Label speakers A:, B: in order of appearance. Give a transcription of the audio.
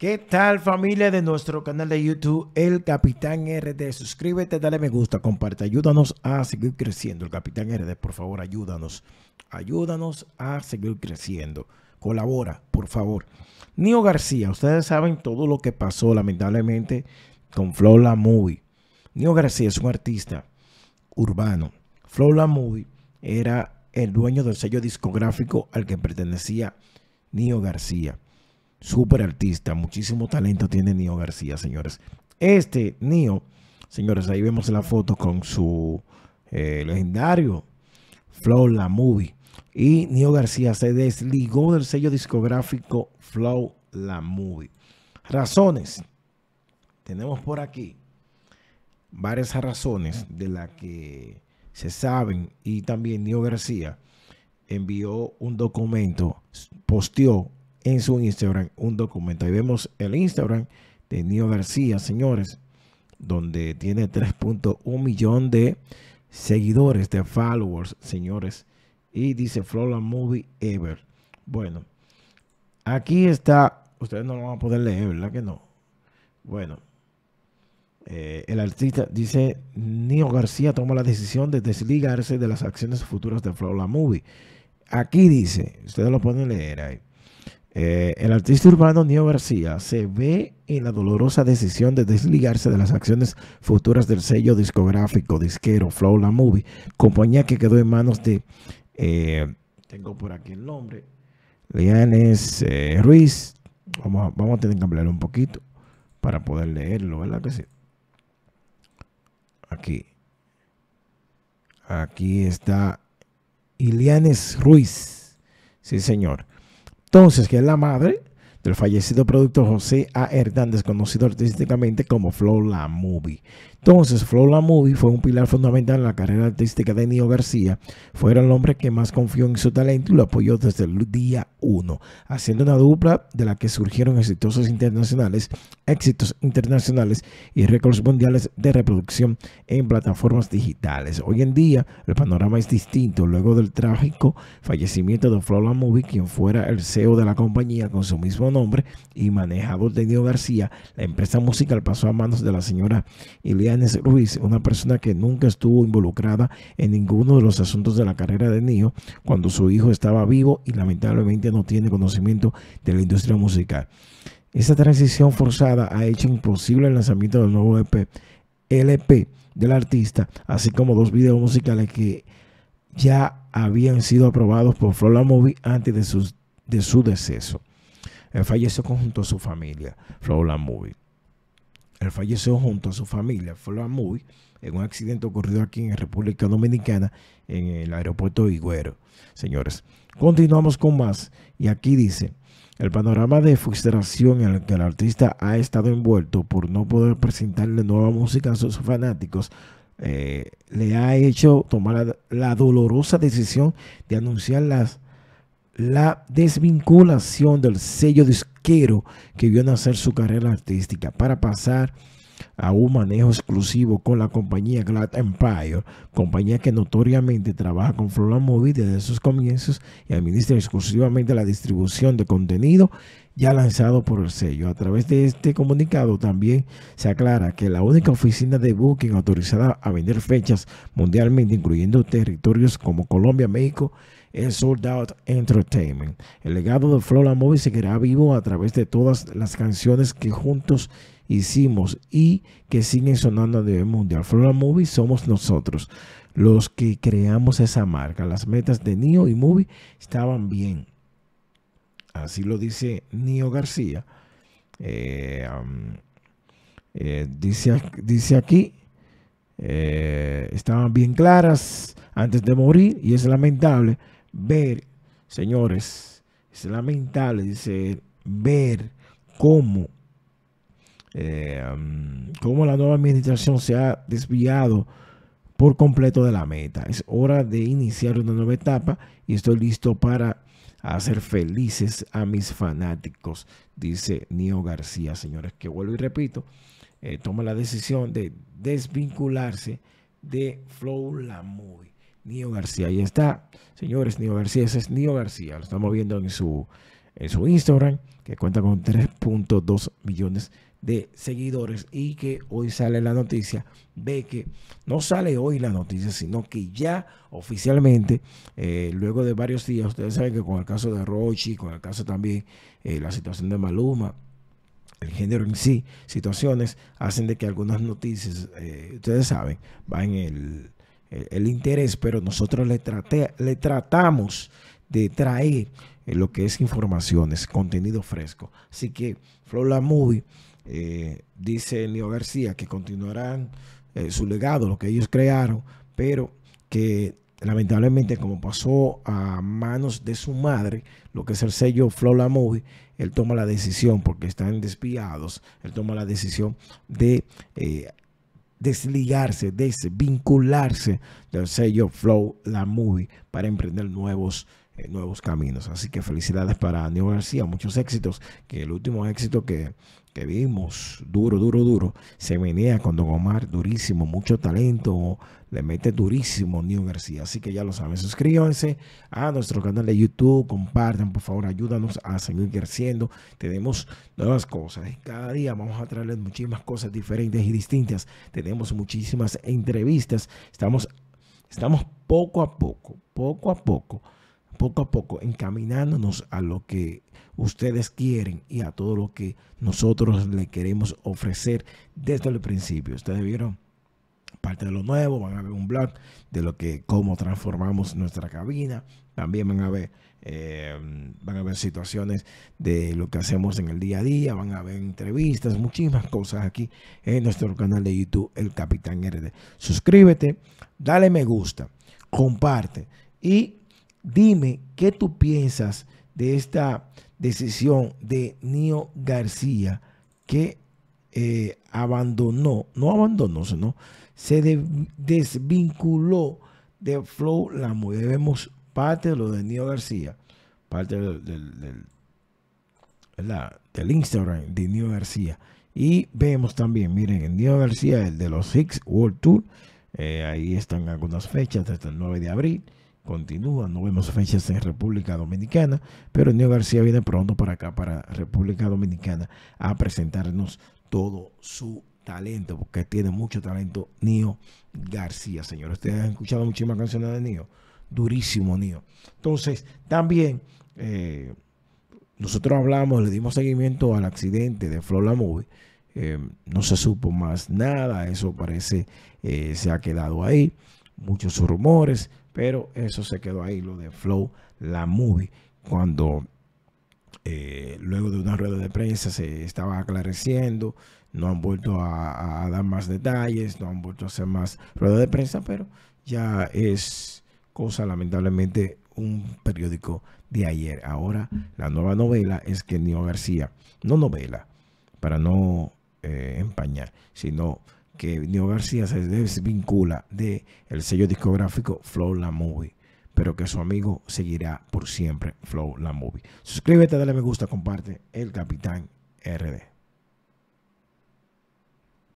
A: ¿Qué tal familia de nuestro canal de YouTube El Capitán RD? Suscríbete, dale me gusta, comparte, ayúdanos a seguir creciendo. El Capitán RD, por favor, ayúdanos. Ayúdanos a seguir creciendo. Colabora, por favor. Nio García, ustedes saben todo lo que pasó lamentablemente con Flow La Movie. Nio García es un artista urbano. Flow La era el dueño del sello discográfico al que pertenecía Nio García. Super artista, muchísimo talento tiene Nio García, señores. Este Nio, señores, ahí vemos la foto con su eh, legendario Flow La Movie. Y Nio García se desligó del sello discográfico Flow La Movie. Razones. Tenemos por aquí varias razones de las que se saben y también Nio García envió un documento, posteó en su Instagram un documento. Ahí vemos el Instagram de Nio García, señores, donde tiene 3.1 millón de seguidores, de followers, señores. Y dice Flora Movie Ever. Bueno, aquí está. Ustedes no lo van a poder leer, ¿verdad que no? Bueno, eh, el artista dice: Nio García toma la decisión de desligarse de las acciones futuras de Flora Movie. Aquí dice, ustedes lo pueden leer ahí. Eh, el artista urbano Nio García se ve en la dolorosa decisión de desligarse de las acciones futuras del sello discográfico disquero Flow La Movie, compañía que quedó en manos de, eh, tengo por aquí el nombre, Lianes eh, Ruiz. Vamos a, tener que hablar un poquito para poder leerlo, ¿verdad que sí? Aquí. Aquí está Ilianes Ruiz. Sí, señor entonces, que es la madre, del fallecido productor José A. Hernández, conocido artísticamente como Flow La Movie. Entonces, Flow La Movie fue un pilar fundamental en la carrera artística de Nio García. fue el hombre que más confió en su talento y lo apoyó desde el día 1, haciendo una dupla de la que surgieron exitosos internacionales, éxitos internacionales y récords mundiales de reproducción en plataformas digitales. Hoy en día, el panorama es distinto luego del trágico fallecimiento de Flow La Movie, quien fuera el CEO de la compañía con su mismo nombre y manejador de Nio García. La empresa musical pasó a manos de la señora Ilianes Ruiz, una persona que nunca estuvo involucrada en ninguno de los asuntos de la carrera de Nio cuando su hijo estaba vivo y lamentablemente no tiene conocimiento de la industria musical. Esta transición forzada ha hecho imposible el lanzamiento del nuevo EP, LP del artista, así como dos videos musicales que ya habían sido aprobados por Flora Movie antes de, sus, de su deceso. Él falleció junto a su familia, Flora Movie. Él falleció junto a su familia, Flora Movie, en un accidente ocurrido aquí en República Dominicana, en el aeropuerto Higüero. Señores, continuamos con más. Y aquí dice, el panorama de frustración en el que el artista ha estado envuelto por no poder presentarle nueva música a sus fanáticos eh, le ha hecho tomar la, dolorosa decisión de anunciar las la desvinculación del sello disquero que vio nacer su carrera artística para pasar a un manejo exclusivo con la compañía Glad Empire, compañía que notoriamente trabaja con Flora Movie desde sus comienzos y administra exclusivamente la distribución de contenido ya lanzado por el sello. A través de este comunicado también se aclara que la única oficina de booking autorizada a vender fechas mundialmente, incluyendo territorios como Colombia, México, en Sold Out Entertainment. El legado de Flora Movie seguirá vivo a través de todas las canciones que juntos hicimos y que siguen sonando a nivel mundial. Flora Movie somos nosotros, los que creamos esa marca. Las metas de Nio y Movie estaban bien. Así lo dice Nio García. Eh, eh, dice, dice aquí, eh, estaban bien claras antes de morir y es lamentable ver, señores, es lamentable, dice, ver eh, um, cómo, la nueva administración se ha desviado por completo de la meta. Es hora de iniciar una nueva etapa y estoy listo para hacer felices a mis fanáticos, dice Nio García, señores, que vuelvo y repito, eh, toma la decisión de desvincularse de Flow La Nio García. Ahí está, señores, Nio García. Ese es Nio García. Lo estamos viendo en su, en su Instagram, que cuenta con 3.2 millones de seguidores y que hoy sale la noticia Ve que no sale hoy la noticia, sino que ya oficialmente, eh, luego de varios días, ustedes saben que con el caso de Rochi, con el caso también, eh, la situación de Maluma, el género en sí, situaciones hacen de que algunas noticias, eh, ustedes saben, van en el el, interés, pero nosotros le, le tratamos de traer eh, lo que es informaciones, contenido fresco. Así que Flow La Movie, eh, dice Nio García, que continuarán eh, su legado, lo que ellos crearon, pero que lamentablemente como pasó a manos de su madre, lo que es el sello Flow La Movie, él toma la decisión, porque están despiados, él toma la decisión de... Eh, desligarse, desvincularse del sello Flow La Movie para emprender nuevos eh, nuevos caminos. Así que felicidades para Neo García, muchos éxitos, que el último éxito que, vimos, duro, duro, duro, se venía con Don Omar, durísimo, mucho talento, le mete durísimo Neo García. Así que ya lo saben, suscríbanse a nuestro canal de YouTube, compartan, por favor, ayúdanos a seguir creciendo. Tenemos nuevas cosas, cada día vamos a traerles muchísimas cosas diferentes y distintas. Tenemos muchísimas entrevistas, estamos, estamos poco a poco, poco a poco poco a poco encaminándonos a lo que ustedes quieren y a todo lo que nosotros le queremos ofrecer desde el principio. Ustedes vieron parte de lo nuevo, van a ver un blog de lo que cómo transformamos nuestra cabina, también van a ver eh, van a ver situaciones de lo que hacemos en el día a día, van a ver entrevistas, muchísimas cosas aquí en nuestro canal de YouTube El Capitán RD. Suscríbete, dale me gusta, comparte y Dime qué tú piensas de esta decisión de Nio García que eh, abandonó, no abandonó, sino se desvinculó de Flow La Mujer. Vemos parte de lo de Nio García, parte del, Instagram de Nio García. Y vemos también, miren, el Nio García, el de los Six World Tour, eh, ahí están algunas fechas, hasta el 9 de abril continúa. No vemos fechas en República Dominicana, pero Nio García viene pronto para acá, para República Dominicana, a presentarnos todo su talento, porque tiene mucho talento Nio García, señores Ustedes han escuchado muchísimas canciones de Nio. Durísimo, Nio. Entonces, también eh, nosotros hablamos, le dimos seguimiento al accidente de Flor La Movie. Eh, no se supo más nada, eso parece eh, se ha quedado ahí. Muchos rumores, pero eso se quedó ahí, lo de Flow, la movie, cuando eh, luego de una rueda de prensa se estaba aclareciendo, no han vuelto a, dar más detalles, no han vuelto a hacer más rueda de prensa, pero ya es cosa lamentablemente un periódico de ayer. Ahora la nueva novela es que Nio García, no novela, para no eh, empañar, sino que Neo García se desvincula del el sello discográfico Flow La Movie, pero que su amigo seguirá por siempre Flow La Movie. Suscríbete, dale me gusta, comparte. El Capitán RD.